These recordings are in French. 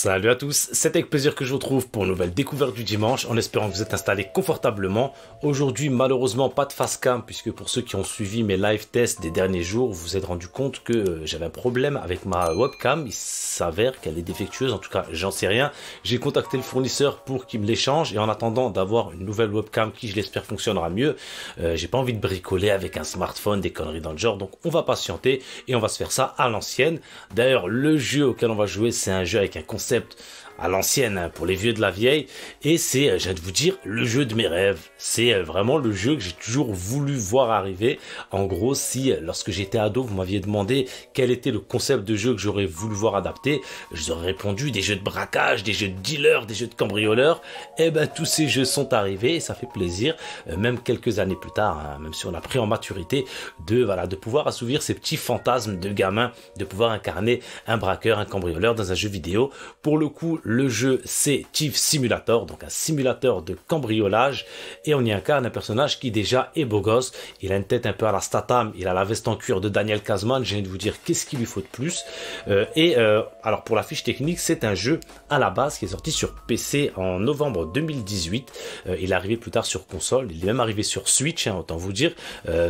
Salut à tous, c'est avec plaisir que je vous retrouve pour une nouvelle découverte du dimanche en espérant que vous êtes installés confortablement. Aujourd'hui malheureusement pas de facecam puisque pour ceux qui ont suivi mes live tests des derniers jours vous vous êtes rendu compte que euh, j'avais un problème avec ma webcam, il s'avère qu'elle est défectueuse, en tout cas j'en sais rien. J'ai contacté le fournisseur pour qu'il me l'échange et en attendant d'avoir une nouvelle webcam qui je l'espère fonctionnera mieux, euh, j'ai pas envie de bricoler avec un smartphone, des conneries dans le genre donc on va patienter et on va se faire ça à l'ancienne. D'ailleurs le jeu auquel on va jouer c'est un jeu avec un concept accept à l'ancienne, hein, pour les vieux de la vieille. Et c'est, euh, j'ai de vous dire, le jeu de mes rêves. C'est euh, vraiment le jeu que j'ai toujours voulu voir arriver. En gros, si euh, lorsque j'étais ado, vous m'aviez demandé quel était le concept de jeu que j'aurais voulu voir adapté, je vous aurais répondu des jeux de braquage, des jeux de dealer, des jeux de cambrioleur. Et eh ben tous ces jeux sont arrivés et ça fait plaisir, même quelques années plus tard, hein, même si on a pris en maturité, de voilà, de pouvoir assouvir ces petits fantasmes de gamin, de pouvoir incarner un braqueur, un cambrioleur dans un jeu vidéo. Pour le coup, le jeu, c'est Chief Simulator, donc un simulateur de cambriolage. Et on y incarne un personnage qui déjà est beau gosse. Il a une tête un peu à la Statam, il a la veste en cuir de Daniel Kazman. Je viens de vous dire qu'est-ce qu'il lui faut de plus. Euh, et euh, alors pour la fiche technique, c'est un jeu à la base qui est sorti sur PC en novembre 2018. Euh, il est arrivé plus tard sur console. Il est même arrivé sur Switch, hein, autant vous dire.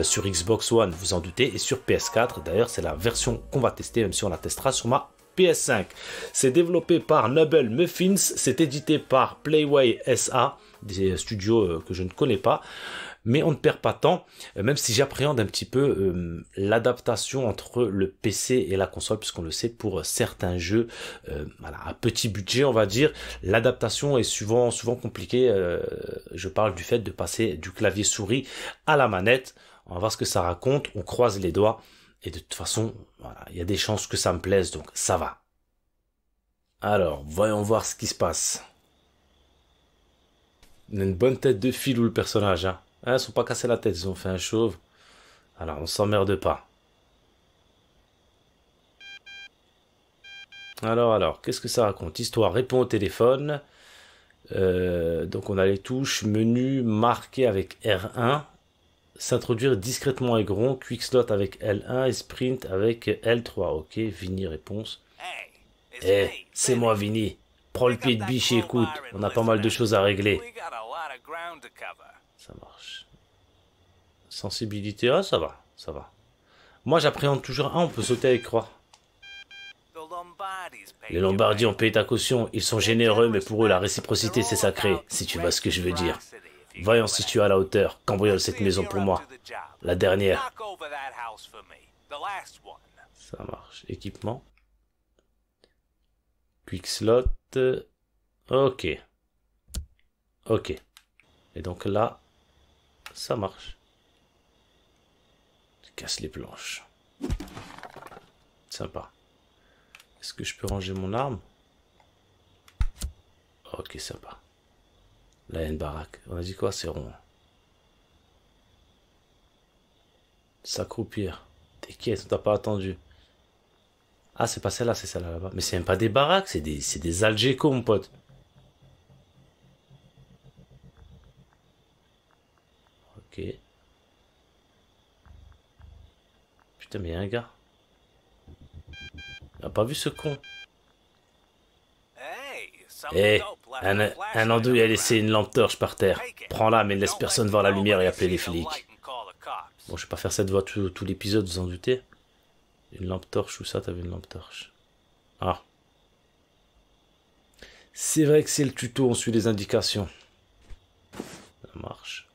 sur Xbox One, vous en doutez. Et sur PS4, d'ailleurs, c'est la version qu'on va tester, même si on la testera sur ma PS5. C'est développé par Noble Muffins, c'est édité par Playway SA, des studios euh, que je ne connais pas mais on ne perd pas temps, euh, même si j'appréhende un petit peu euh, l'adaptation entre le PC et la console, puisqu'on le sait pour certains jeux à petit budget, on va dire, l'adaptation est souvent, souvent compliquée. je parle du fait de passer du clavier souris à la manette. On va voir ce que ça raconte, on croise les doigts. Et de toute façon, il y a des chances que ça me plaise, donc ça va. Alors, voyons voir ce qui se passe. On a une bonne tête de filou le personnage. Hein. ne hein, sont pas cassés la tête, ils ont fait un chauve. Alors, on s'emmerde pas. Alors, alors, qu'est-ce que ça raconte Histoire, répond au téléphone. Euh, donc, on a les touches menu marqué avec R1 S'introduire discrètement avec quick quickslot avec L1 et sprint avec L3. Ok, Vini réponse. Eh, c'est moi Vini. Prends le pied de biche et écoute, on a pas mal de choses à régler. Ça marche. Sensibilité, ah ça va, ça va. Moi j'appréhende toujours... Ah, on peut sauter avec croix. Les Lombardis ont payé ta caution, ils sont généreux, mais pour eux la réciprocité c'est sacré, si tu vois ce que je veux dire. Voyons si tu es à la hauteur. Cambriole cette maison pour moi. La dernière. Ça marche. Équipement. Quick slot. Ok. Ok. Et donc là, ça marche. Tu casse les planches. Sympa. Est-ce que je peux ranger mon arme Ok, sympa. La haine baraque. On a dit quoi C'est rond. S'accroupir. qui on t'a pas attendu. Ah, c'est pas celle-là, c'est celle-là là-bas. Mais c'est même pas des baraques, c'est des, des Algéco, mon pote. Ok. Putain, mais y un gars. On a pas vu ce con. Hé, eh, eh, un, un andouille a laissé une lampe torche par terre. Prends-la, mais ne laisse personne voir la lumière et appeler les flics. Bon, je vais pas faire cette voix tout, l'épisode, vous en doutez. Une lampe torche ou ça, t'avais une lampe torche. Ah. C'est vrai que c'est le tuto, on suit les indications. Ça marche.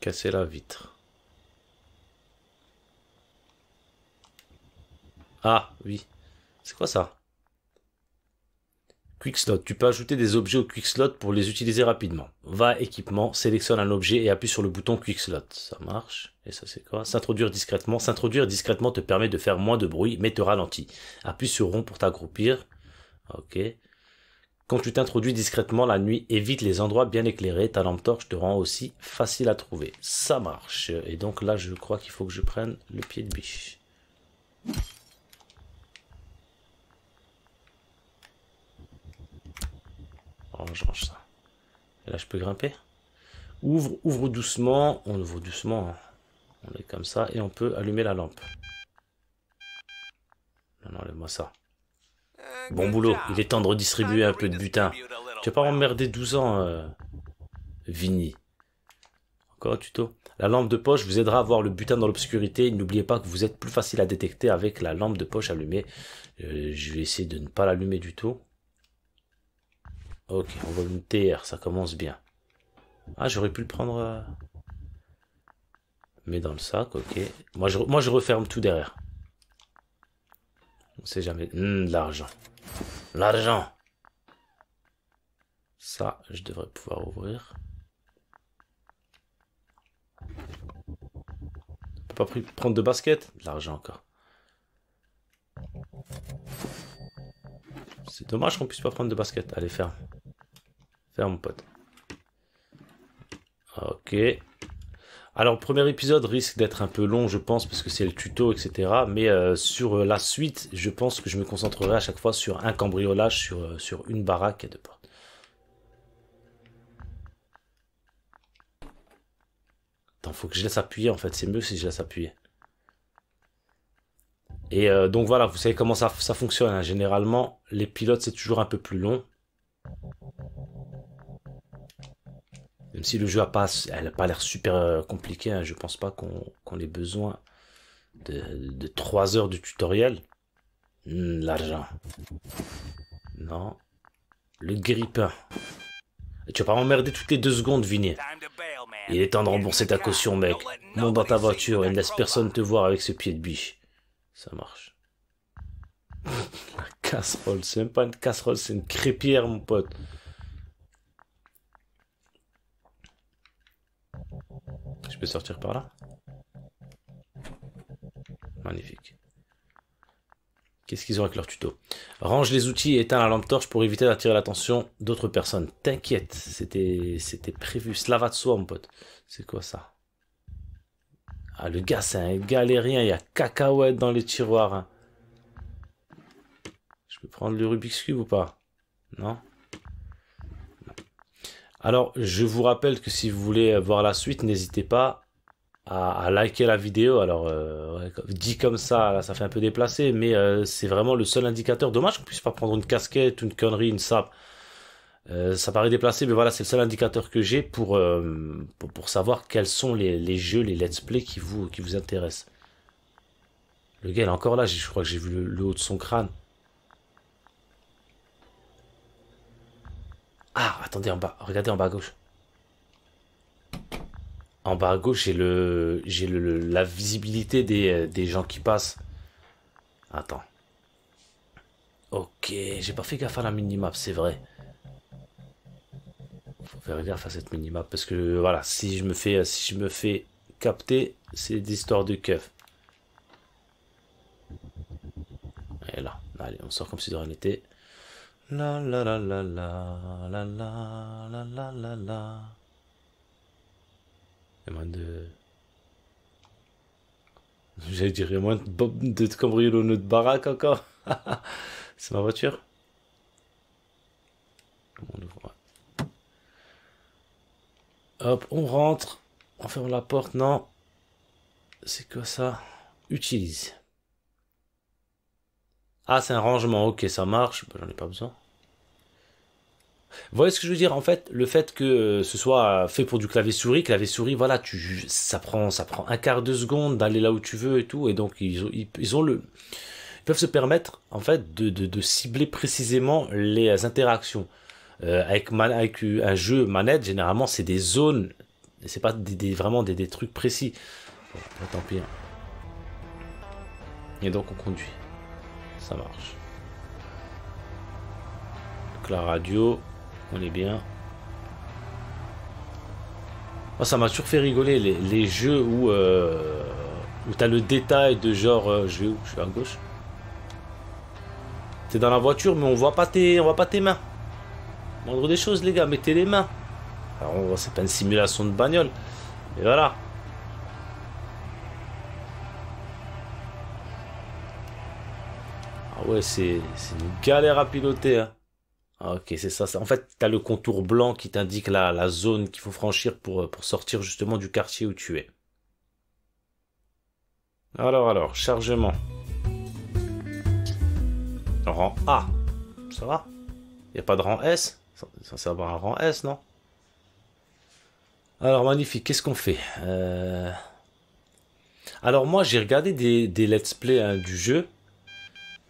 Casser la vitre. Ah, oui. C'est quoi ça Quick Slot. Tu peux ajouter des objets au Quick Slot pour les utiliser rapidement. Va équipement, sélectionne un objet et appuie sur le bouton Quick Slot. Ça marche. Et ça c'est quoi S'introduire discrètement. S'introduire discrètement te permet de faire moins de bruit mais te ralentit. Appuie sur rond pour t'aggroupir. Ok. Quand tu t'introduis discrètement la nuit, évite les endroits bien éclairés. Ta lampe torche te rend aussi facile à trouver. Ça marche. Et donc là, je crois qu'il faut que je prenne le pied de biche. Oh, je range ça. Et là, je peux grimper. Ouvre, ouvre doucement. On ouvre doucement. Hein. On est comme ça et on peut allumer la lampe. Non, non, moi ça. Bon boulot, il est temps de redistribuer un peu de butin. Tu vas pas emmerdé 12 ans, euh, Vini. Encore un tuto. La lampe de poche vous aidera à voir le butin dans l'obscurité. N'oubliez pas que vous êtes plus facile à détecter avec la lampe de poche allumée. Euh, je vais essayer de ne pas l'allumer du tout. Ok, on voit une TR, ça commence bien. Ah, j'aurais pu le prendre... Euh, mais dans le sac, ok. Moi je, moi, je referme tout derrière. On sait jamais. Hmm, l'argent. L'argent Ça, je devrais pouvoir ouvrir. On peut pas prendre de basket L'argent encore. C'est dommage qu'on puisse pas prendre de basket. Allez, ferme. Ferme, mon pote. Ok. Alors, premier épisode risque d'être un peu long, je pense, parce que c'est le tuto, etc. Mais euh, sur euh, la suite, je pense que je me concentrerai à chaque fois sur un cambriolage, sur, euh, sur une baraque et deux portes. Attends, faut que je laisse appuyer, en fait. C'est mieux si je laisse appuyer. Et euh, donc voilà, vous savez comment ça, fonctionne. Hein. Généralement, les pilotes, c'est toujours un peu plus long. Même si le jeu n'a pas, pas l'air super euh, compliqué, hein. je pense pas qu'on ait besoin de, 3 heures de tutoriel. Hmm, l'argent. Non. Le grippin. Tu vas pas m'emmerder toutes les deux secondes, Vinny. Il est temps de rembourser ta caution, mec. Monte dans ta voiture et ne laisse personne te voir avec ce pied de biche. Ça marche. La casserole, c'est même pas une casserole, c'est une crépière, mon pote. Je peux sortir par là Magnifique. Qu'est-ce qu'ils ont avec leur tuto Range les outils et éteins la lampe torche pour éviter d'attirer l'attention d'autres personnes. T'inquiète, c'était prévu. Cela va de soi, mon pote. C'est quoi ça ah, le gars, c'est un galérien. Il y a cacahuètes dans les tiroirs. Hein. Je peux prendre le Rubik's Cube ou pas Non alors, je vous rappelle que si vous voulez voir la suite, n'hésitez pas à, liker la vidéo. Alors, euh, dit comme ça, ça fait un peu déplacé, mais euh, c'est vraiment le seul indicateur. Dommage qu'on puisse pas prendre une casquette, une connerie, une sape. Euh, ça paraît déplacé, mais voilà, c'est le seul indicateur que j'ai pour, euh, pour, savoir quels sont les, jeux, les let's play qui vous, qui vous intéressent. Le gars, est encore là, je crois que j'ai vu le, haut de son crâne. Ah, attendez, en bas, regardez en bas à gauche. En bas à gauche, j'ai le, j'ai la visibilité des, euh, des gens qui passent. Attends. Ok, j'ai pas fait gaffe à la minimap, c'est vrai faut faire gaffe à cette mini-map parce que voilà, si je me fais, si je me fais capter, c'est des histoires de keuf. Et là, allez, on sort comme si de rien n'était. La la la la la la la la la la moins de. J'allais dire, moins de, de notre baraque encore. c'est ma voiture. On ouvre. Hop, on rentre. On ferme la porte. Non. C'est quoi ça Utilise. Ah, c'est un rangement. Ok, ça marche. Bah, j'en ai pas besoin. Vous voyez ce que je veux dire En fait, le fait que euh, ce soit fait pour du clavier souris, clavier souris, voilà, tu, ça prend, ça prend un quart de seconde d'aller là où tu veux et tout, et donc ils peuvent se permettre en fait de cibler précisément les interactions. Euh, avec, euh, un jeu manette, généralement, c'est des zones. C'est pas des, vraiment des, trucs précis. Bah, tant pis. Hein. Et donc, on conduit. Ça marche. Donc, la radio, on est bien. ça m'a toujours fait rigoler les, jeux où, euh, où t'as le détail de genre je vais où Je suis à gauche. T'es dans la voiture, mais on voit pas tes, on voit pas tes mains. Moindre des choses, les gars, mettez les mains. Alors, c'est pas une simulation de bagnole. Mais voilà. Ah ouais, c'est une galère à piloter. Hein. Ah, ok, c'est ça, En fait, t'as le contour blanc qui t'indique la, la, zone qu'il faut franchir pour, euh, pour sortir justement du quartier où tu es. Alors, alors, chargement. Rang A. Ça va Il a pas de rang S censé avoir un rang S, non Alors, magnifique, qu'est-ce qu'on fait euh, Alors, moi, j'ai regardé des, let's play hein, du jeu.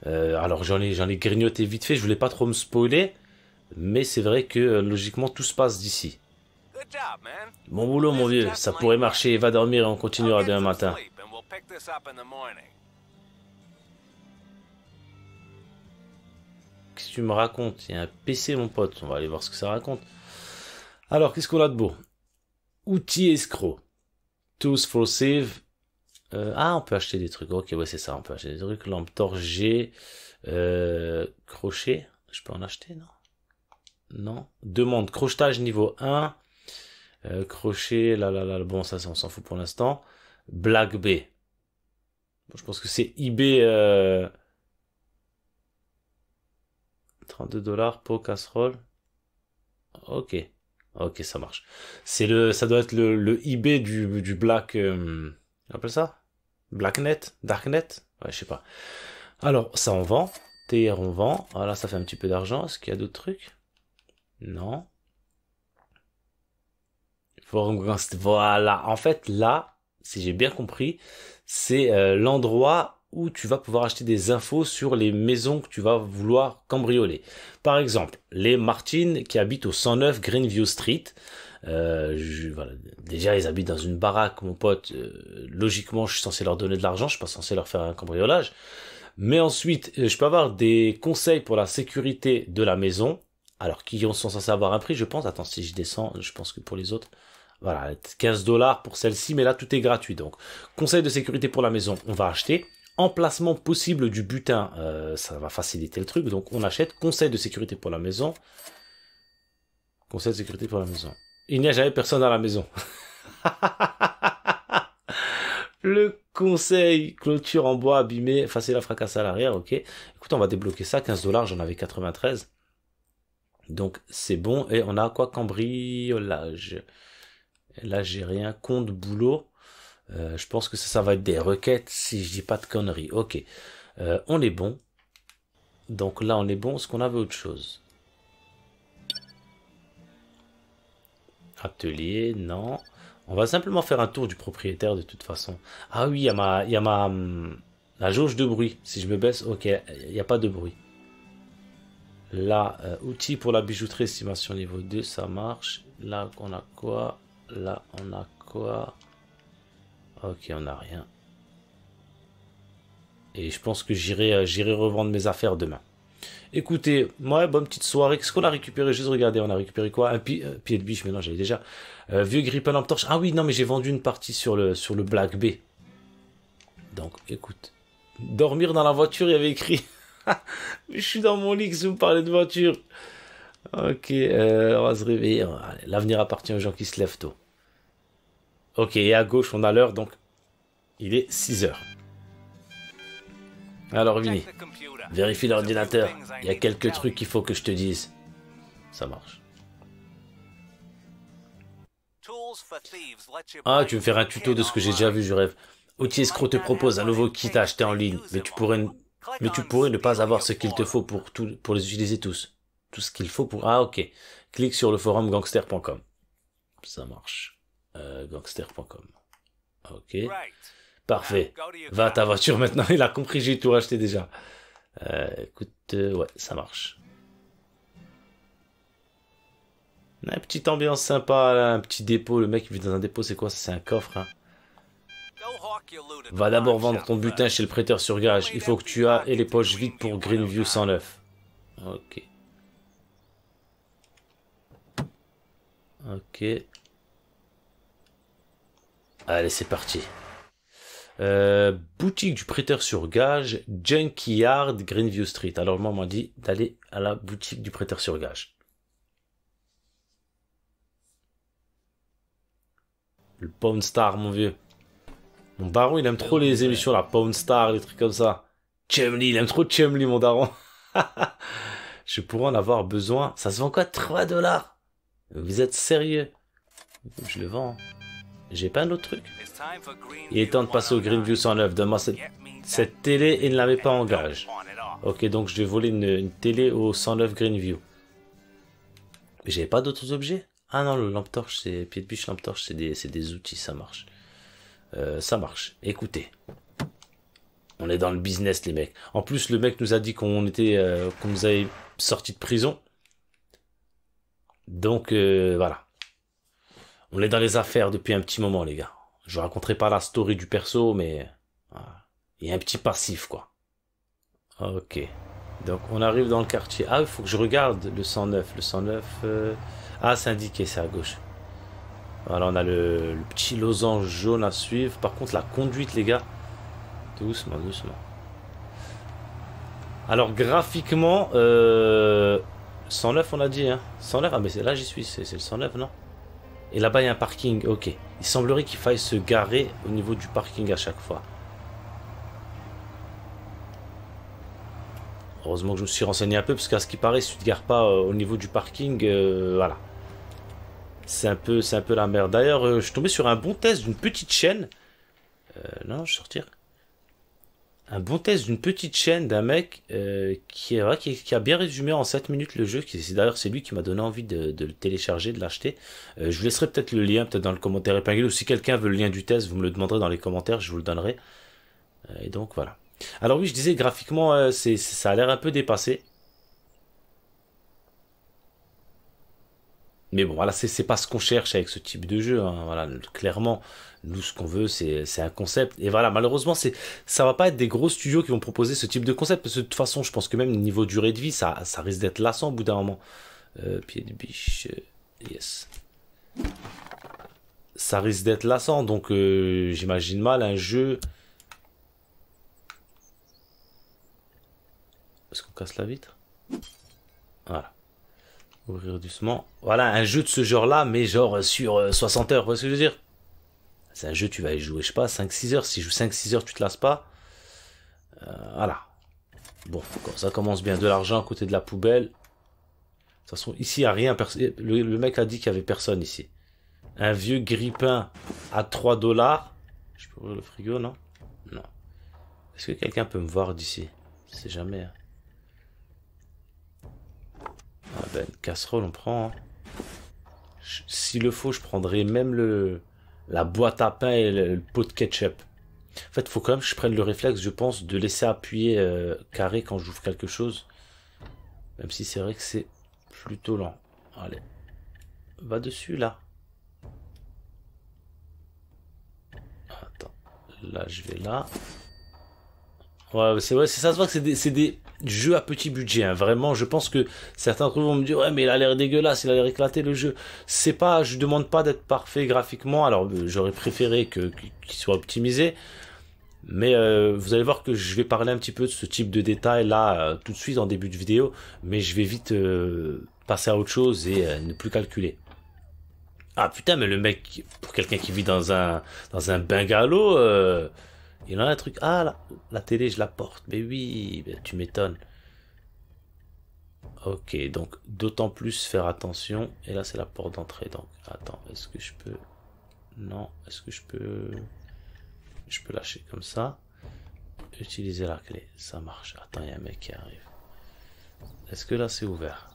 Euh, alors, j'en ai, ai grignoté vite fait, je voulais pas trop me spoiler. Mais c'est vrai que, euh, logiquement, tout se passe d'ici. Bon boulot, mon vieux, ça pourrait marcher, va dormir et on continuera demain matin. tu me racontes Il y a un PC, mon pote. On va aller voir ce que ça raconte. Alors, qu'est-ce qu'on a de beau Outils escrocs. Tools for save. Euh, ah, on peut acheter des trucs. Ok, ouais, c'est ça. On peut acheter des trucs. Lampe torgée. Euh, crochet. Je peux en acheter, non Non. Demande. Crochetage niveau 1. Euh, crochet. Là, là, là. Bon, ça, on s'en fout pour l'instant. Black B. je pense que c'est IB. 32 dollars pour casserole. Ok. Ok, ça marche. C'est le, ça doit être le, le eBay du, du black, euh, appelle ça? Blacknet? Darknet? Ouais, je sais pas. Alors, ça on vend. TR on vend. Voilà, ah, ça fait un petit peu d'argent. Est-ce qu'il y a d'autres trucs? Non. Voilà. En fait, là, si j'ai bien compris, c'est euh, l'endroit où tu vas pouvoir acheter des infos sur les maisons que tu vas vouloir cambrioler. Par exemple, les Martins qui habitent au 109 Greenview Street. Euh, Déjà, ils habitent dans une baraque, mon pote. Euh, logiquement, je suis censé leur donner de l'argent, je suis pas censé leur faire un cambriolage. Mais ensuite, euh, je peux avoir des conseils pour la sécurité de la maison. Alors, qui sont censés avoir un prix, je pense. Attends, si je descends, je pense que pour les autres, voilà, 15 dollars pour celle-ci, mais là, tout est gratuit. Donc, conseil de sécurité pour la maison, on va acheter emplacement possible du butin, euh, ça va faciliter le truc. Donc on achète conseil de sécurité pour la maison. Conseil de sécurité pour la maison. Il n'y a jamais personne à la maison. le conseil clôture en bois abîmée, facile à fracasser à l'arrière, ok. Écoute, on va débloquer ça, 15 dollars, j'en avais 93. Donc c'est bon. Et on a quoi Cambriolage. Là j'ai rien. Compte boulot. Euh, je pense que ça, va être des requêtes si je dis pas de conneries. Ok. Euh, on est bon. Donc là, on est bon. Est-ce qu'on avait autre chose Atelier, non. On va simplement faire un tour du propriétaire de toute façon. Ah oui, il y a ma, y a ma hum, la jauge de bruit. Si je me baisse, ok, il n'y a pas de bruit. Là, euh, outil pour la bijouterie, estimation niveau 2, ça marche. Là, on a quoi Là, on a quoi Ok, on n'a rien. Et je pense que euh, j'irai revendre mes affaires demain. Écoutez, moi bonne petite soirée. Qu'est-ce qu'on a récupéré Juste regardez, on a récupéré quoi Un euh, pied, de biche, mais non, j'avais déjà. Euh, vieux grippe à lampe torche. Ah oui, non, mais j'ai vendu une partie sur le, sur le Black B. Donc, écoute. Dormir dans la voiture, il y avait écrit. je suis dans mon lit, que vous parlez de voiture. Ok, on va se réveiller. L'avenir appartient aux gens qui se lèvent tôt. Ok, et à gauche, on a l'heure, donc il est 6 heures. Alors, Vinny, vérifie l'ordinateur. Il y a quelques trucs qu'il faut que je te dise. Ça marche. Ah, tu veux faire un tuto de ce que j'ai déjà vu, je rêve. Outil Escroc te propose un nouveau kit à acheter en ligne, mais tu pourrais, mais tu pourrais ne pas avoir ce qu'il te faut pour, tout, pour les utiliser tous. Tout ce qu'il faut pour... Ah, ok. Clique sur le forum gangster.com. Ça marche. Euh, gangster.com. Ok. Parfait. Va à ta voiture maintenant. Il a compris, j'ai tout racheté déjà. Euh, écoute, euh, ouais, ça marche. Une petite ambiance sympa, un petit dépôt. Le mec il vit dans un dépôt, c'est quoi ça C'est un coffre. Hein. Va d'abord vendre ton butin chez le prêteur sur gage. Il faut que tu as et les poches vides pour Greenview 109. Ok. Ok. Allez, c'est parti. Euh, boutique du prêteur sur gage, Junkyard Greenview Street. Alors, moi, m'a dit d'aller à la boutique du prêteur sur gage. Le Pawn Star, mon vieux. Mon baron il aime trop les émissions, la Pawn Star, les trucs comme ça. Chemly, il aime trop Chemly, mon daron. Je pourrais en avoir besoin. Ça se vend quoi 3 dollars Vous êtes sérieux Je le vends. J'ai pas un autre truc Il est temps de passer au Greenview 109. Demain, cette, cette télé, il ne l'avait pas en gage. Ok, donc je vais voler une, télé au 109 Greenview. Mais j'avais pas d'autres objets Ah non, le lampe torche, c'est... Pied de biche lampe torche, c'est des, outils, ça marche. Euh, ça marche. Écoutez. On est dans le business, les mecs. En plus, le mec nous a dit qu'on était... Euh, qu'on nous avait sorti de prison. Donc, euh, voilà. On est dans les affaires depuis un petit moment, les gars. Je raconterai pas la story du perso, mais il y a un petit passif, quoi. Ok. Donc on arrive dans le quartier. Ah, il faut que je regarde le 109. Le 109... Euh, ah, c'est indiqué, c'est à gauche. Voilà, on a le, petit losange jaune à suivre. Par contre, la conduite, les gars. Doucement, doucement. Alors, graphiquement, euh, 109, on a dit. Hein. 109, ah, mais là, j'y suis. C'est le 109, non et là-bas, il y a un parking. Ok. Il semblerait qu'il faille se garer au niveau du parking à chaque fois. Heureusement que je me suis renseigné un peu, parce qu'à ce qui paraît, si tu te gares pas euh, au niveau du parking, euh, voilà. C'est un, peu, un peu la merde. D'ailleurs, euh, je suis tombé sur un bon test d'une petite chaîne. non, je vais sortir un bon test d'une petite chaîne d'un mec euh, qui, a bien résumé en 7 minutes le jeu. Qui, d'ailleurs, c'est lui qui m'a donné envie de, le télécharger, de l'acheter. Euh, je vous laisserai peut-être le lien, peut-être dans le commentaire épinglé, ou si quelqu'un veut le lien du test, vous me le demanderez dans les commentaires, je vous le donnerai. Euh, et donc voilà. Alors oui, je disais graphiquement, ça a l'air un peu dépassé. Mais bon, voilà, c'est pas ce qu'on cherche avec ce type de jeu. Hein, voilà, clairement, nous, ce qu'on veut, c'est un concept. Et voilà, malheureusement, c'est ça va pas être des gros studios qui vont proposer ce type de concept. Parce que de toute façon, je pense que même niveau durée de vie, ça, risque d'être lassant au bout d'un moment. Euh, pied de biche, yes. Ça risque d'être lassant, donc euh, j'imagine mal un jeu. Est-ce qu'on casse la vitre Voilà. Ouvrir doucement. Voilà, un jeu de ce genre-là, mais genre sur 60 euh, heures, vous ce que je veux dire C'est un jeu, tu vas y jouer, je sais pas, 5-6 heures. Si je joue 5-6 heures, tu te lasses pas. Euh, voilà. Bon, ça commence bien. De l'argent à côté de la poubelle. De toute façon, ici, il n'y a rien. Le, mec a dit qu'il n'y avait personne ici. Un vieux grippin à 3 dollars. Je peux ouvrir le frigo, non Non. Est-ce que quelqu'un peut me voir d'ici C'est jamais... Hein. Ah ben, casserole, on prend. Hein. S'il le faut, je prendrai même le la boîte à pain et le, pot de ketchup. En fait, faut quand même que je prenne le réflexe, je pense, de laisser appuyer euh, carré quand j'ouvre quelque chose. Même si c'est vrai que c'est plutôt lent. Allez. Va dessus, là. Attends. Là, je vais là. Ouais, c'est vrai, c'est ça que c'est des, jeu à petit budget. Hein. Vraiment, je pense que certains d'entre vous vont me dire ouais, mais il a l'air dégueulasse, il a l'air éclaté le jeu. C'est pas, je demande pas d'être parfait graphiquement. Alors euh, j'aurais préféré que qu'il soit optimisé. Mais euh, vous allez voir que je vais parler un petit peu de ce type de détails là euh, tout de suite en début de vidéo, mais je vais vite passer à autre chose et ne plus calculer. Ah putain, mais le mec, pour quelqu'un qui vit dans un dans un bungalow il en a un truc. Ah, la, la télé, je la porte. Mais oui, tu m'étonnes. Ok, donc d'autant plus faire attention. Et là, c'est la porte d'entrée. Donc, attends, est-ce que je peux... Non, est-ce que je peux... Je peux lâcher comme ça. Utiliser la clé. Ça marche. Attends, il y a un mec qui arrive. Est-ce que là, c'est ouvert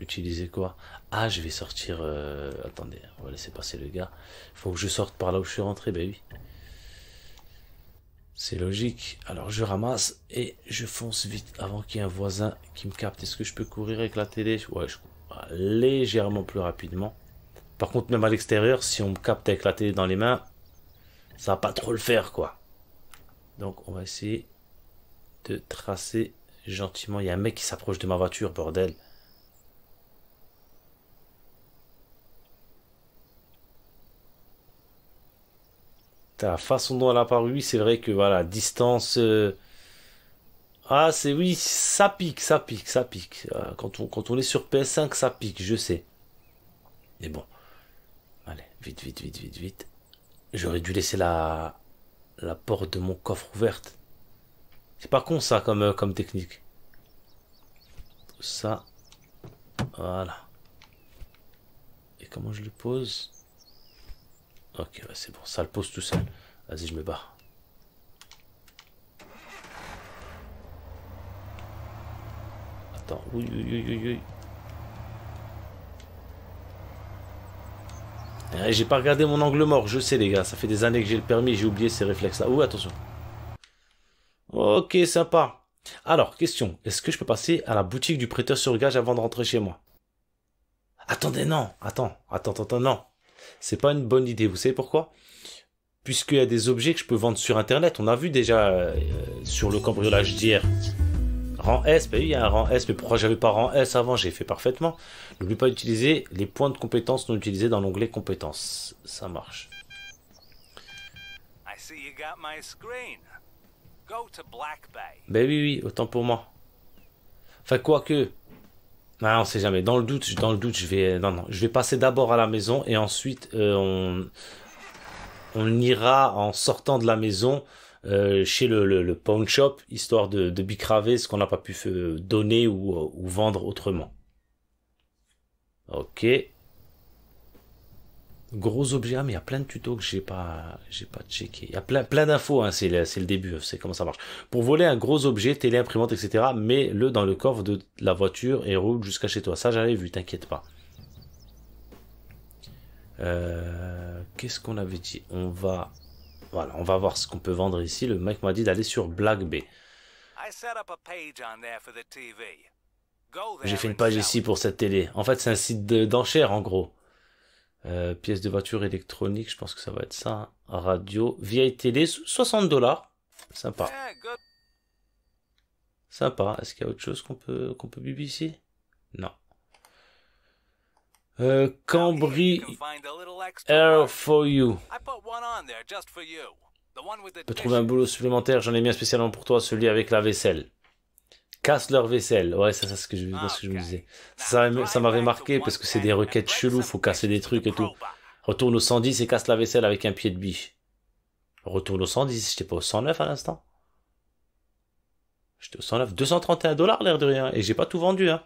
Utiliser quoi ah, je vais sortir. Euh, attendez, on va laisser passer le gars. Faut que je sorte par là où je suis rentré, ben oui. C'est logique. Alors je ramasse et je fonce vite avant qu'il y ait un voisin qui me capte. Est-ce que je peux courir avec la télé Ouais, je cours légèrement plus rapidement. Par contre, même à l'extérieur, si on me capte avec la télé dans les mains, ça va pas trop le faire, quoi. Donc on va essayer de tracer gentiment. Il y a un mec qui s'approche de ma voiture, bordel. la façon dont elle a paru, c'est vrai que voilà, distance. Euh, ah, c'est oui, ça pique, ça pique, ça pique. Ah, quand on, quand on est sur PS5, ça pique, je sais. Mais bon. Allez, vite, vite, vite, vite, vite. J'aurais dû laisser la, la porte de mon coffre ouverte. C'est pas con ça comme, euh, comme technique. Ça. Voilà. Et comment je le pose Ok, c'est bon, ça le pose tout seul. Vas-y, je me barre. Attends, oui, oui, oui, oui. Eh, j'ai pas regardé mon angle mort, je sais les gars, ça fait des années que j'ai le permis, j'ai oublié ces réflexes-là. Ouh, attention. Ok, sympa. Alors, question, est-ce que je peux passer à la boutique du prêteur sur gage avant de rentrer chez moi Attendez, non, attends, attends, attends, non c'est pas une bonne idée. Vous savez pourquoi Puisqu'il y a des objets que je peux vendre sur internet. On a vu déjà euh, sur le cambriolage d'hier. Rang S, bah oui, il y a un rang S, mais pourquoi j'avais pas rang S avant J'ai fait parfaitement. N'oublie pas d'utiliser les points de compétences non utilisés dans l'onglet compétences. Ça marche. Ben bah oui, oui, autant pour moi. Enfin, que non, ah, ne sait jamais. Dans le doute, dans le doute, je vais, non, je vais passer d'abord à la maison et ensuite euh, on, on ira en sortant de la maison euh, chez le, le, pawn shop histoire de, bicraver ce qu'on n'a pas pu euh, donner ou vendre autrement. Ok gros objet, mais il y a plein de tutos que j'ai pas, j'ai pas checké. Il y a plein, plein d'infos, hein, c'est le, début, c'est comment ça marche. Pour voler un gros objet, télé, imprimante, etc., mets-le dans le coffre de la voiture et roule jusqu'à chez toi. Ça, j'avais vu, t'inquiète pas. Euh, qu'est-ce qu'on avait dit On va, voilà, on va voir ce qu'on peut vendre ici. Le mec m'a dit d'aller sur Black Bay. J'ai fait une page ici pour cette télé. En fait, c'est un site d'enchères, en gros. Euh, pièce de voiture électronique, je pense que ça va être ça. Hein. Radio, vieille télé, 60 dollars. Sympa. Eh, Sympa. Est-ce qu'il y a autre chose qu'on peut qu'on peut bibi ici Non. Euh, Cambry Air for You. je peut trouver un boulot supplémentaire, j'en ai mis un spécialement pour toi, celui avec la vaisselle casse leur vaisselle. Ouais, ça, c'est ce que je, ce que je me ah, disais. Bah, ça, ça m'avait marqué parce que c'est des requêtes cheloues, faut casser des trucs et tout. Bah. Retourne au 110 et casse la vaisselle avec un pied de biche. Retourne au 110, j'étais pas au 109 à l'instant. J'étais au 109, 231 dollars l'air de rien, et j'ai pas tout vendu. Hein.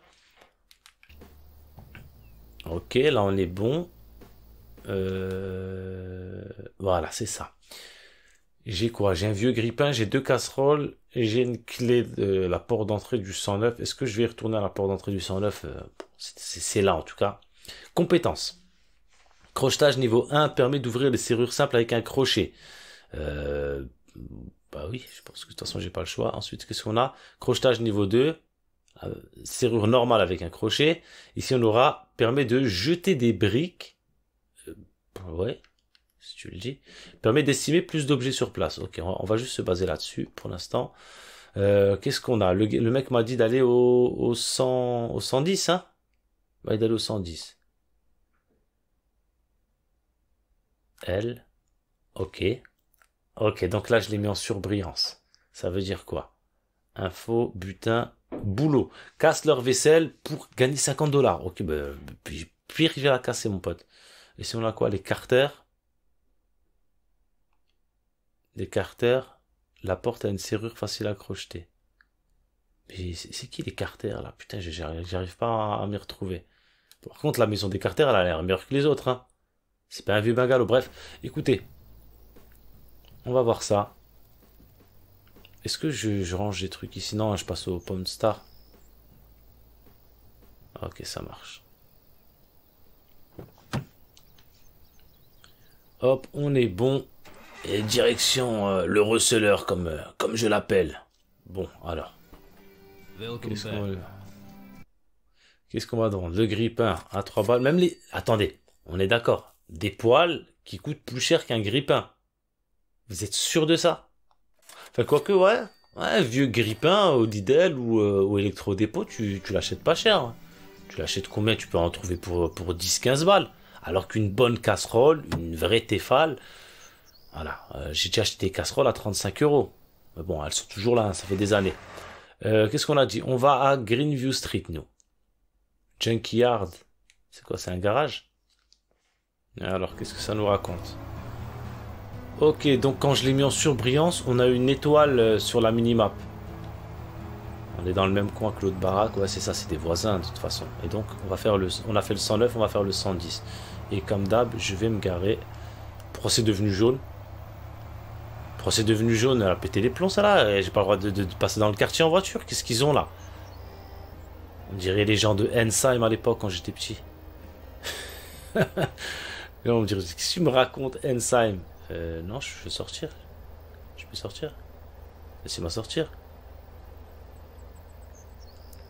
Ok, là on est bon. Euh... Voilà, c'est ça. J'ai quoi J'ai un vieux grippin, j'ai deux casseroles, j'ai une clé de la porte d'entrée du 109. Est-ce que je vais retourner à la porte d'entrée du 109 euh, C'est là en tout cas. Compétences. Crochetage niveau 1 permet d'ouvrir les serrures simples avec un crochet. Euh, bah oui, je pense que de toute façon j'ai pas le choix. Ensuite, qu'est-ce qu'on a Crochetage niveau 2, euh, serrure normale avec un crochet. Ici on aura permet de jeter des briques. ouais, permet d'estimer plus d'objets sur place. Ok, on va juste se baser là-dessus pour l'instant. Euh, qu'est-ce qu'on a le, mec m'a dit d'aller au, au, au 110, hein va d'aller au 110. L. Ok. Ok, donc là, je l'ai mis en surbrillance. Ça veut dire quoi Info, butin, boulot. Casse leur vaisselle pour gagner 50 dollars. Ok, ben, puis, puis arriver à la casser, mon pote. Et si on a quoi Les carters des carters, la porte a une serrure facile à crocheter. Mais c'est qui les carters là Putain, j'arrive pas à m'y retrouver. Par contre, la maison des carters, elle a l'air meilleure que les autres. Hein. C'est pas un vieux bungalow. Bref, écoutez. On va voir ça. Est-ce que je, range des trucs ici Non, je passe au Pawn Star. Ok, ça marche. Hop, on est bon direction euh, le receleur, comme, euh, comme je l'appelle. Bon, alors. Qu'est-ce qu'on va... Qu Le grippin à 3 balles. Même les. Attendez, on est d'accord. Des poils qui coûtent plus cher qu'un grippin. Vous êtes sûr de ça Enfin, quoique, ouais. Un vieux grippin au Didel ou au euh, électrodépôt, tu, tu l'achètes pas cher. Hein. Tu l'achètes combien Tu peux en trouver pour, pour 10-15 balles. Alors qu'une bonne casserole, une vraie Tefal, voilà. Euh, j'ai déjà acheté des casseroles à 35 euros. Mais bon, elles sont toujours là, hein, ça fait des années. Euh, qu'est-ce qu'on a dit On va à Greenview Street, nous. Junkyard C'est quoi C'est un garage alors, qu'est-ce que ça nous raconte Ok, donc quand je l'ai mis en surbrillance, on a une étoile euh, sur la minimap. On est dans le même coin que l'autre baraque. Ouais, c'est ça, c'est des voisins de toute façon. Et donc, on va faire le, on a fait le 109, on va faire le 110. Et comme d'hab, je vais me garer. Pourquoi c'est devenu jaune c'est devenu jaune, elle a pété les plombs, ça là. J'ai pas le droit de, passer dans le quartier en voiture. Qu'est-ce qu'ils ont là On dirait les gens de Ensheim à l'époque quand j'étais petit. on me dirait Qu'est-ce que tu me racontes, Ensheim euh, Non, je veux sortir. Je peux sortir Laissez-moi sortir.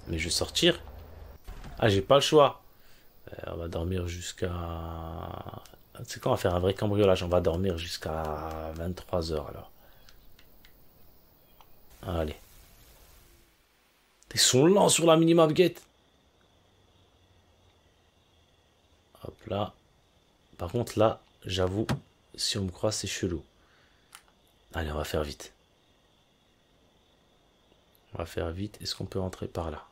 Mais je veux sortir. Ah, j'ai pas le choix. Euh, on va dormir jusqu'à c'est quand on va faire un vrai cambriolage. On va dormir jusqu'à 23h alors. Allez. Ils sont lents sur la minimap gate. Hop là. Par contre, là, j'avoue, si on me croit, c'est chelou. Allez, on va faire vite. On va faire vite. Est-ce qu'on peut rentrer par là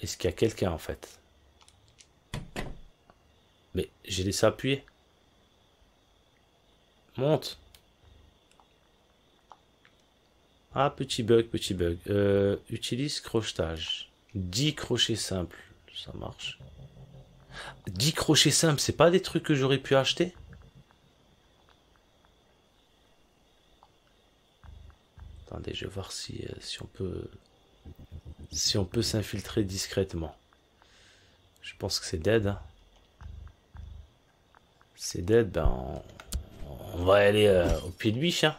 Est-ce qu'il y a quelqu'un en fait j'ai laissé appuyer. Monte. Ah, petit bug, petit bug. Euh, utilise crochetage. 10 crochets simples. Ça marche. 10 crochets simples, c'est pas des trucs que j'aurais pu acheter Attendez, je vais voir si, euh, si on peut si on peut s'infiltrer discrètement. Je pense que c'est dead. Hein. C'est dead, ben on, va aller euh, au pied de biche. Hein.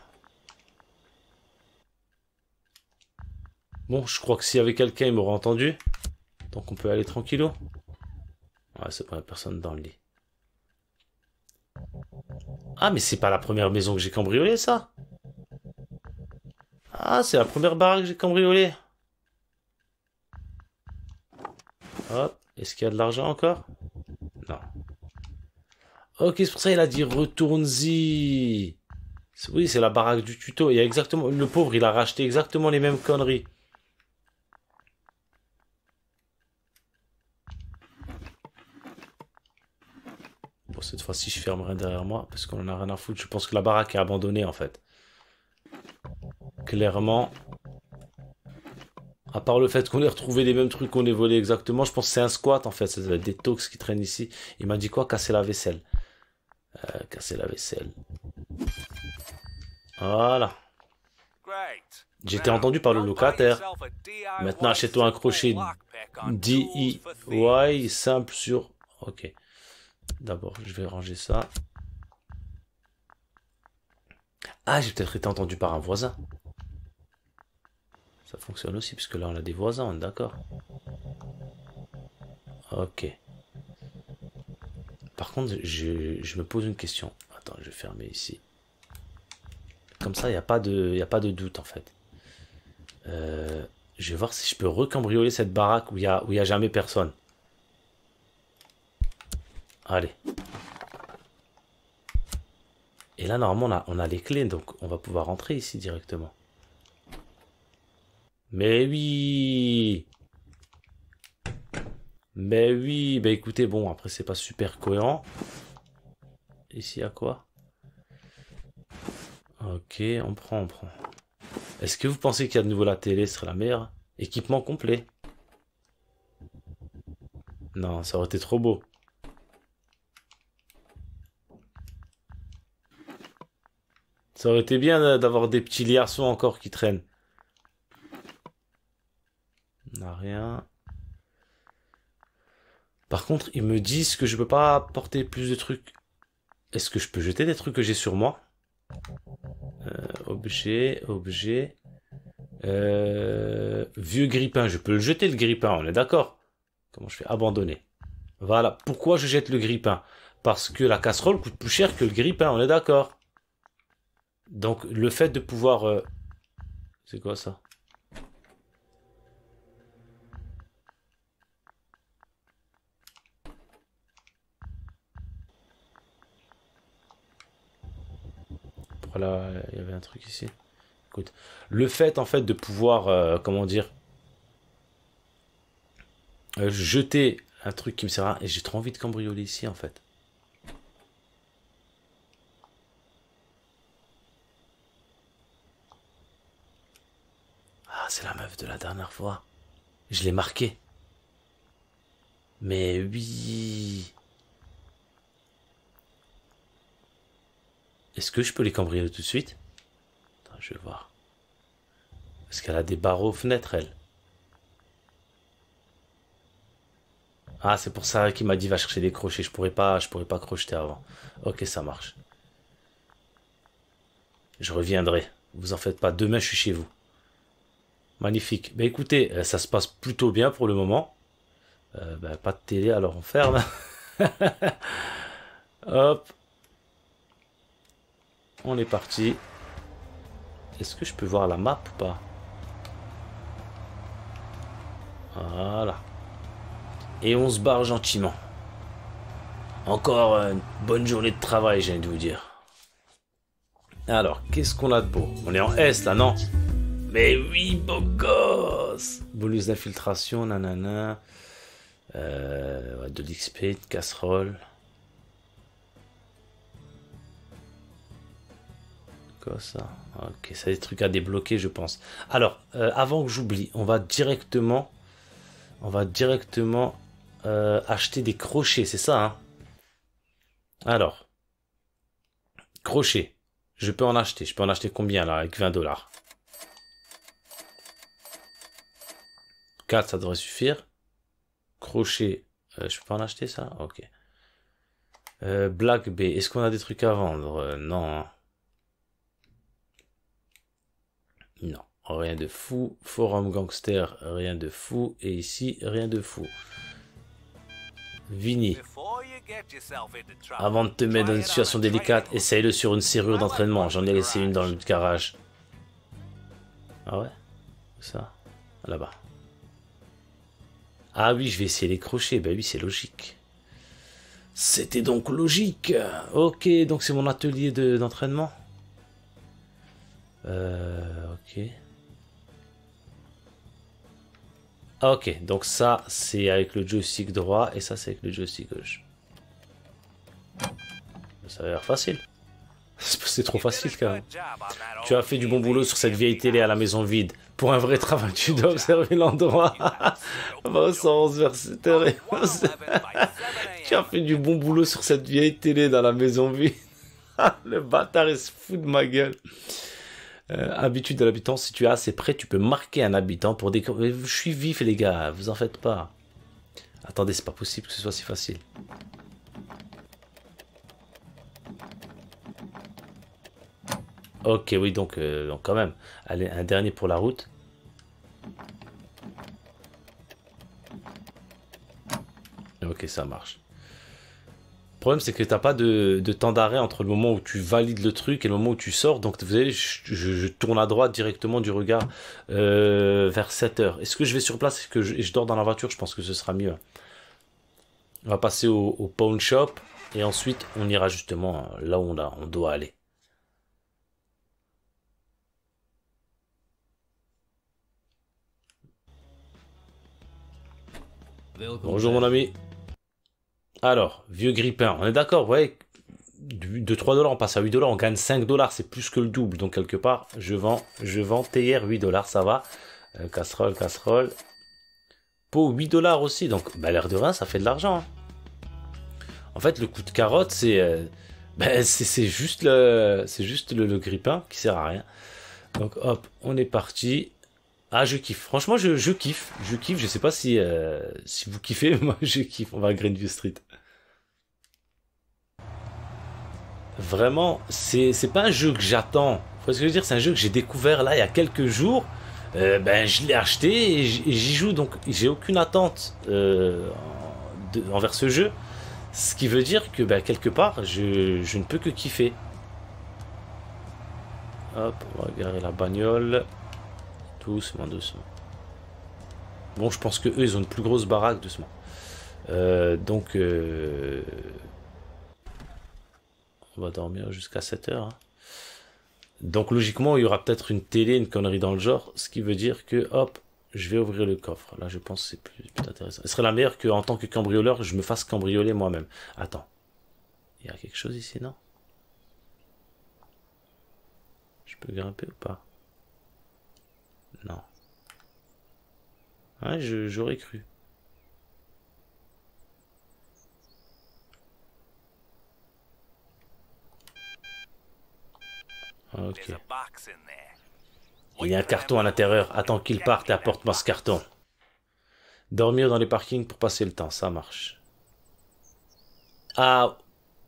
Bon, je crois que s'il y avait quelqu'un, il m'aurait entendu. Donc on peut aller tranquillo. Ouais, c'est pas personne dans le lit. Ah, mais c'est pas la première maison que j'ai cambriolée, ça Ah, c'est la première baraque que j'ai cambriolée. Hop, est-ce qu'il y a de l'argent encore Non. Ok, c'est pour ça il a dit retourne-y. Oui, c'est la baraque du tuto. Il y a exactement le pauvre, il a racheté exactement les mêmes conneries. Bon, cette fois-ci, je ferme derrière moi parce qu'on en a rien à foutre. Je pense que la baraque est abandonnée en fait. Clairement, à part le fait qu'on ait retrouvé les mêmes trucs qu'on ait volé exactement, je pense que c'est un squat en fait. C'est des tox qui traînent ici. Il m'a dit quoi Casser la vaisselle. Euh, casser la vaisselle. Voilà. J'étais entendu par le locataire. Maintenant, achète-toi un crochet DIY simple sur... Ok. D'abord, je vais ranger ça. Ah, j'ai peut-être été entendu par un voisin. Ça fonctionne aussi, puisque là, on a des voisins, on est d'accord. Ok. Par contre, je, me pose une question. Attends, je vais fermer ici. Comme ça, il n'y a, pas de, y a pas de doute, en fait. Euh, je vais voir si je peux recambrioler cette baraque où il n'y a, jamais personne. Allez. Et là, normalement, on a, on a les clés, donc on va pouvoir rentrer ici directement. Mais oui mais oui, bah écoutez, bon, après c'est pas super cohérent. Ici, à quoi Ok, on prend, on prend. Est-ce que vous pensez qu'il y a de nouveau la télé serait la meilleure Équipement complet. Non, ça aurait été trop beau. Ça aurait été bien euh, d'avoir des petits liarsons encore qui traînent. Par contre, ils me disent que je peux pas porter plus de trucs. Est-ce que je peux jeter des trucs que j'ai sur moi euh, Objet, objet. Euh, vieux grippin, je peux le jeter le grippin, on est d'accord Comment je fais Abandonner. Voilà, pourquoi je jette le grippin Parce que la casserole coûte plus cher que le grippin, on est d'accord. Donc le fait de pouvoir... Euh, c'est quoi ça Voilà, il y avait un truc ici. Écoute, le fait en fait de pouvoir, euh, comment dire, euh, jeter un truc qui me sert à... Et j'ai trop envie de cambrioler ici en fait. Ah, c'est la meuf de la dernière fois. Je l'ai marqué. Mais oui. Est-ce que je peux les cambrioler tout de suite Attends, Je vais voir. Est-ce qu'elle a des barreaux aux fenêtres, elle. Ah, c'est pour ça qu'il m'a dit va chercher des crochets. Je pourrais pas, je pourrais pas crocheter avant. Ok, ça marche. Je reviendrai. Vous en faites pas. Demain, je suis chez vous. Magnifique. Ben écoutez, euh, ça se passe plutôt bien pour le moment. Euh, ben, pas de télé, alors on ferme. Hop. On est parti. Est-ce que je peux voir la map ou pas Voilà. Et on se barre gentiment. Encore une bonne journée de travail, j'ai envie de vous dire. Alors, qu'est-ce qu'on a de beau On est en S là, non Mais oui, beau gosse Bonus d'infiltration, nanana. Euh, de l'XP, de casserole. Quoi ça. Ok, ça des trucs à débloquer, je pense. Alors, euh, avant que j'oublie, on va directement, on va directement euh, acheter des crochets, c'est ça. Hein Alors, crochets. Je peux en acheter. Je peux en acheter combien là avec 20 dollars 4, ça devrait suffire. Crochet. Euh, je peux en acheter ça Ok. Black B. Est-ce qu'on a des trucs à vendre Non. Hein. Non, rien de fou. Forum gangster, rien de fou. Et ici, rien de fou. Vini. Avant de te mettre dans une situation délicate, essaye-le sur une serrure d'entraînement. J'en ai laissé une dans le garage. Ah ouais Ça Là-bas. Ah oui, je vais essayer les crochets. Bah ben oui, c'est logique. C'était donc logique. Ok, donc c'est mon atelier d'entraînement. Euh, ok. Ah, ok, donc ça c'est avec le joystick droit et ça c'est avec le joystick gauche. Ça a l'air facile. C'est trop facile quand même. Tu as fait du bon boulot sur cette vieille télé à la maison vide. Pour un vrai travail, tu dois observer l'endroit. tu as fait du bon boulot sur cette vieille télé dans la maison vide. le bâtard est se de ma gueule. Euh, habitude de l'habitant, si tu as assez près, tu peux marquer un habitant pour découvrir. Je suis vif, les gars, vous en faites pas. Attendez, c'est pas possible que ce soit si facile. Ok, oui, donc, euh, donc quand même. Allez, un dernier pour la route. Ok, ça marche. Le problème, c'est que tu t'as pas de, temps d'arrêt entre le moment où tu valides le truc et le moment où tu sors. Donc, vous savez, je, tourne à droite directement du regard euh, vers 7 heures. Est-ce que je vais sur place et que je, dors dans la voiture Je pense que ce sera mieux. On va passer au, au pawn shop et ensuite on ira justement là où on, on doit aller. Bonjour mon ami. Alors, vieux grippin, on est d'accord, vous voyez, de 3 dollars, on passe à 8 dollars, on gagne 5 dollars, c'est plus que le double. Donc, quelque part, je vends, je vends TR 8 dollars, ça va. Euh, casserole, casserole. Pot 8 dollars aussi, donc, bah, l'air de rien, ça fait de l'argent. Hein. En fait, le coup de carotte, c'est euh, bah, c'est juste, le, le grippin qui sert à rien. Donc, hop, on est parti. Ah, je kiffe. Franchement, je, kiffe. Je kiffe. Je sais pas si, euh, si vous kiffez, moi, je kiffe. On va à Greenview Street. Vraiment, c'est, pas un jeu que j'attends. ce que je veux dire, c'est un jeu que j'ai découvert là il y a quelques jours. Euh, ben, je l'ai acheté et j'y joue, donc j'ai aucune attente euh, envers ce jeu. Ce qui veut dire que, ben, quelque part, je, je ne peux que kiffer. Hop, on va garer la bagnole moins doucement, Bon, je pense que eux, ils ont une plus grosse baraque, doucement. Euh, donc, euh, on va dormir jusqu'à 7 heures. Hein. Donc, logiquement, il y aura peut-être une télé, une connerie dans le genre, ce qui veut dire que, hop, je vais ouvrir le coffre. Là, je pense que c'est plus, intéressant. Ce serait la meilleure qu'en tant que cambrioleur, je me fasse cambrioler moi-même. Attends. Il y a quelque chose ici, non Je peux grimper ou pas non. Ouais, j'aurais cru. Ok. Il y a un carton à l'intérieur. Attends qu'il parte et apporte-moi ce carton. Dormir dans les parkings pour passer le temps, ça marche. Ah,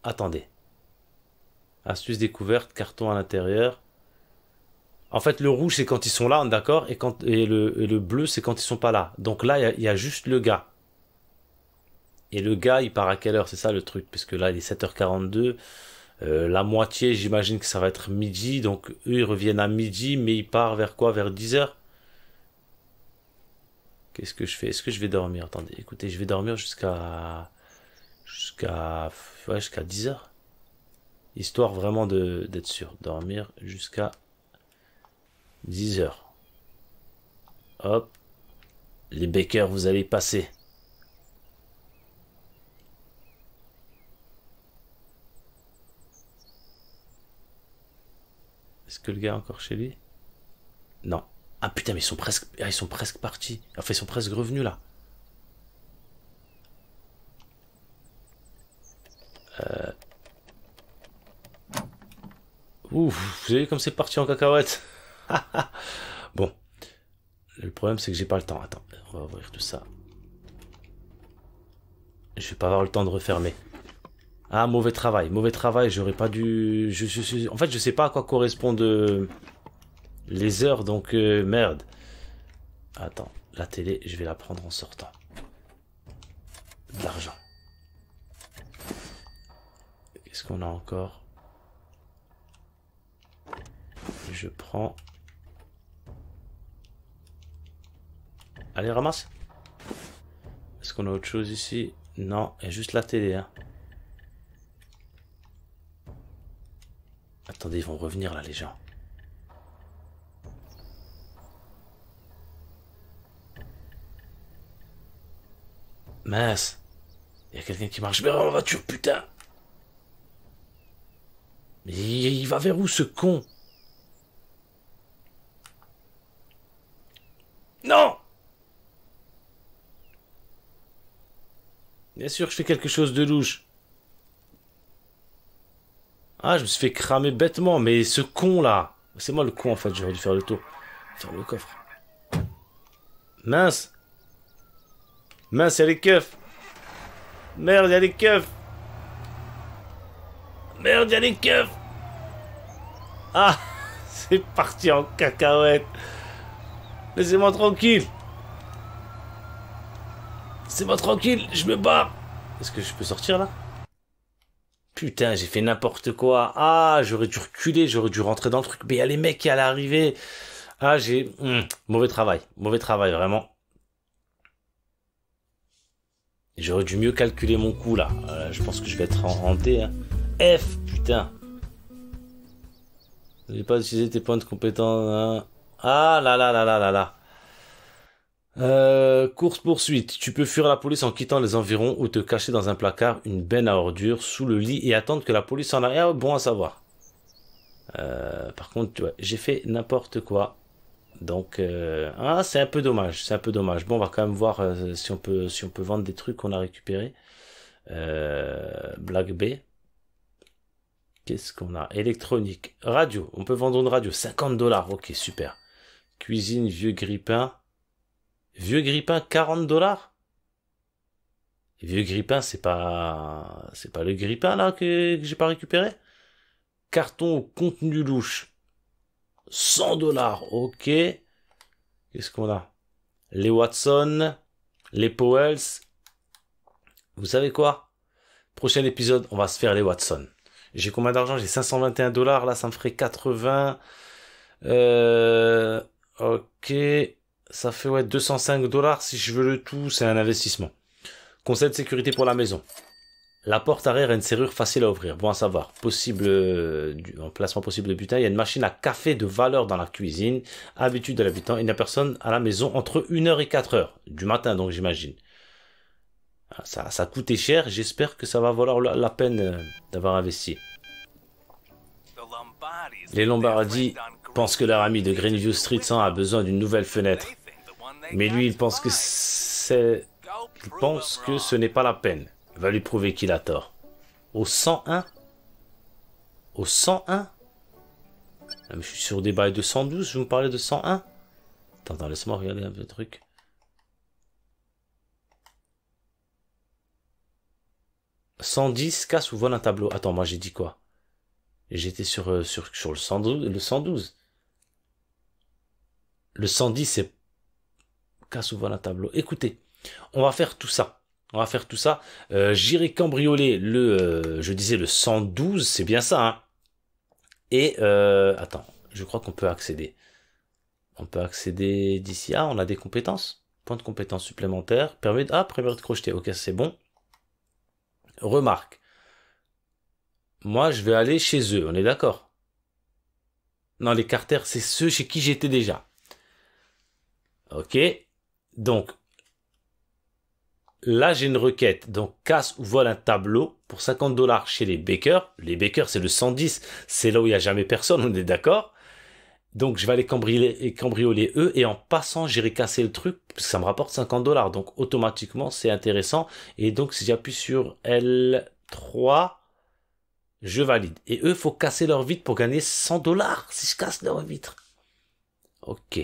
attendez. Astuce découverte, carton à l'intérieur. En fait, le rouge, c'est quand ils sont là, d'accord et, et, le, bleu, c'est quand ils sont pas là. Donc là, il y, a juste le gars. Et le gars, il part à quelle heure C'est ça le truc, parce que là, il est 7h42. Euh, la moitié, j'imagine que ça va être midi. Donc eux, ils reviennent à midi, mais ils partent vers quoi Vers 10h Qu'est-ce que je fais Est-ce que je vais dormir Attendez, écoutez, je vais dormir jusqu'à... Jusqu'à... Ouais, jusqu'à 10h. Histoire vraiment d'être sûr. Dormir jusqu'à 10 heures. Hop. Les bakers, vous allez passer. Est-ce que le gars est encore chez lui Non. Ah putain, mais ils sont presque, ah, ils sont presque partis. Enfin, ils sont presque revenus là. Euh... Ouf, vous vu comme c'est parti en cacahuète. bon. Le problème, c'est que j'ai pas le temps. Attends, on va ouvrir tout ça. Je vais pas avoir le temps de refermer. Ah, mauvais travail. Mauvais travail, j'aurais pas dû... Je, En fait, je sais pas à quoi correspondent euh, les heures, donc euh, merde. Attends, la télé, je vais la prendre en sortant. De l'argent. Qu'est-ce qu'on a encore Je prends Allez, ramasse. Est-ce qu'on a autre chose ici Non, il y a juste la télé. Hein. Attendez, ils vont revenir là, les gens. Mince. Il y a quelqu'un qui marche vers la voiture, putain. Mais il va vers où ce con Bien sûr je fais quelque chose de louche. Ah, je me suis fait cramer bêtement, mais ce con là. C'est moi le con en fait, j'aurais dû faire le tour. Faire le coffre. Mince. Mince, a les keufs. Merde, a les keufs. Merde, a les keufs. Ah, c'est parti en cacahuète. Laissez-moi tranquille. C'est pas tranquille, je me bats. Est-ce que je peux sortir là Putain, j'ai fait n'importe quoi. Ah, j'aurais dû reculer, j'aurais dû rentrer dans le truc. Mais il y a les mecs qui allaient Ah, j'ai... Hmm, mauvais travail. Mauvais travail, vraiment. J'aurais dû mieux calculer mon coup, là. Euh, je pense que je vais être en, hein. F, putain. J'ai pas utilisé tes points de compétence. Hein. Ah là là là là là là. Euh, course poursuite. Tu peux fuir la police en quittant les environs ou te cacher dans un placard, une benne à ordures, sous le lit et attendre que la police en aille. bon à savoir. Euh, par contre, j'ai fait n'importe quoi. Donc, euh, ah, c'est un peu dommage. C'est un peu dommage. Bon, on va quand même voir si on peut si on peut vendre des trucs qu'on a récupérés. Black B. Qu'est-ce qu'on a Électronique, radio. On peut vendre une radio. 50 dollars. Ok, super. Cuisine, vieux grippin. Vieux grippin, 40 dollars Vieux grippin, c'est pas, c'est pas le grippin, là, que, j'ai pas récupéré Carton au contenu louche. 100 dollars, ok. Qu'est-ce qu'on a Les Watson, les Powells. Vous savez quoi Prochain épisode, on va se faire les Watson. J'ai combien d'argent J'ai 521 dollars. Là, ça me ferait 80. Euh, ok ça fait ouais, 205 dollars si je veux le tout, c'est un investissement. Conseil de sécurité pour la maison. La porte arrière a une serrure facile à ouvrir. Bon à savoir. Possible euh, placement possible de butin. Il y a une machine à café de valeur dans la cuisine. Habitude de l'habitant. Il n'y a personne à la maison entre 1h et 4h du matin, donc j'imagine. Ah, ça, ça coûtait cher. J'espère que ça va valoir la, peine euh, d'avoir investi. Les Lombardis pensent que leur ami de Greenview Street 100 a besoin d'une nouvelle fenêtre. Mais lui, il pense que c'est... Il pense que ce n'est pas la peine. Va lui prouver qu'il a tort. Au 101 Au 101 ah, Je suis sur des bails de 112, je vous parlais de 101. Attends, laisse-moi regarder un peu le truc. « 110 casse ou vole un tableau. Attends, moi j'ai dit quoi J'étais sur, euh, sur, sur le 112. Le 112, le 110 c'est cas souvent un tableau. Écoutez, on va faire tout ça. On va faire tout ça. Euh, j'irai cambrioler le, euh, je disais le 112, c'est bien ça. Hein. Et euh, attends, je crois qu'on peut accéder. On peut accéder d'ici. à. Ah, on a des compétences. Point de compétences supplémentaires. Permet de... Ah, prévu de crocheter. Ok, c'est bon. Remarque. Moi, je vais aller chez eux. On est d'accord Non, les carters, c'est ceux chez qui j'étais déjà. Ok. Donc, là, j'ai une requête. Donc, casse ou vole un tableau pour 50 dollars chez les bakers. Les bakers, c'est le 110. C'est là où il n'y a jamais personne, on est d'accord. Donc, je vais aller cambrioler, cambrioler eux. Et en passant, j'irai casser le truc parce que ça me rapporte 50 dollars. Donc, automatiquement, c'est intéressant. Et donc, si j'appuie sur L3, je valide. Et eux, faut casser leur vitre pour gagner 100 dollars si je casse leur vitre. Ok.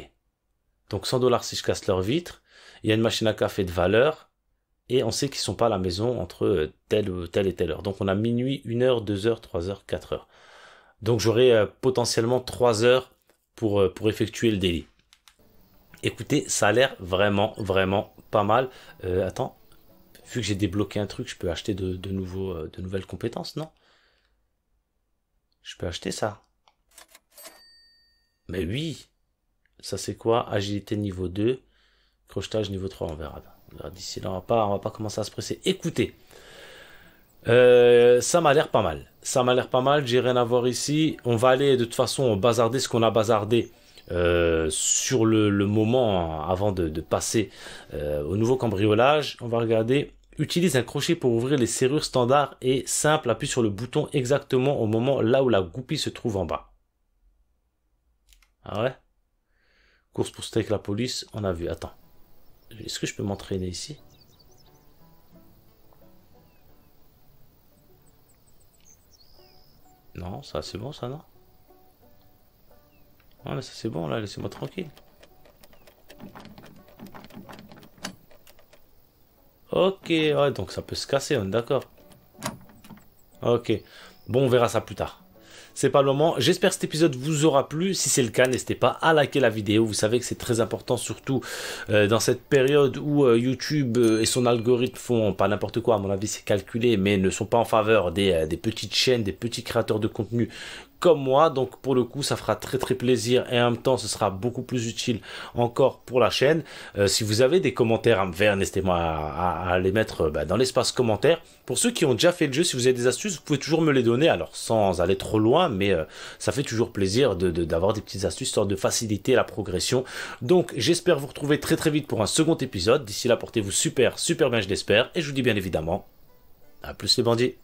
Donc 100 dollars si je casse leur vitre. Il y a une machine à café de valeur. Et on sait qu'ils sont pas à la maison entre euh, telle, ou telle et telle heure. Donc on a minuit, 1 heure, 2 heures, 3 heures, 4 heures. Donc j'aurai euh, potentiellement 3 heures pour, euh, pour effectuer le délit. Écoutez, ça a l'air vraiment, vraiment pas mal. Euh, attends, vu que j'ai débloqué un truc, je peux acheter nouveaux, de nouvelles compétences, non Je peux acheter ça. Mais oui ça c'est quoi Agilité niveau 2, crochetage niveau 3, on verra. D'ici là, on va pas, on va pas commencer à se presser. Écoutez, euh, ça m'a l'air pas mal. Ça m'a l'air pas mal, j'ai rien à voir ici. On va aller de toute façon bazarder ce qu'on a bazardé euh, sur le, moment avant de, passer euh, au nouveau cambriolage. On va regarder. Utilise un crochet pour ouvrir les serrures standard et simple, appuie sur le bouton exactement au moment là où la goupille se trouve en bas. Ah ouais Course pour avec la police, on a vu. Attends. Est-ce que je peux m'entraîner ici Non, ça c'est bon ça, non Non, ah, mais ça c'est bon là, laissez-moi tranquille. Ok, ouais, donc ça peut se casser, on est d'accord. Ok. Bon, on verra ça plus tard c'est pas le moment. J'espère que cet épisode vous aura plu. Si c'est le cas, n'hésitez pas à liker la vidéo. Vous savez que c'est très important, surtout euh, dans cette période où euh, YouTube euh, et son algorithme font pas n'importe quoi, à mon avis, c'est calculé, mais ne sont pas en faveur des, des petites chaînes, des petits créateurs de contenu comme moi. Donc pour le coup, ça fera très très plaisir et en même temps, ce sera beaucoup plus utile encore pour la chaîne. Euh, si vous avez des commentaires à me faire, n'hésitez pas à, les mettre euh, bah, dans l'espace commentaire. Pour ceux qui ont déjà fait le jeu, si vous avez des astuces, vous pouvez toujours me les donner. Alors sans aller trop loin, mais euh, ça fait toujours plaisir d'avoir des petites astuces histoire de faciliter la progression. Donc j'espère vous retrouver très très vite pour un second épisode. D'ici là, portez-vous super super bien, je l'espère. Et je vous dis bien évidemment, à plus les bandits.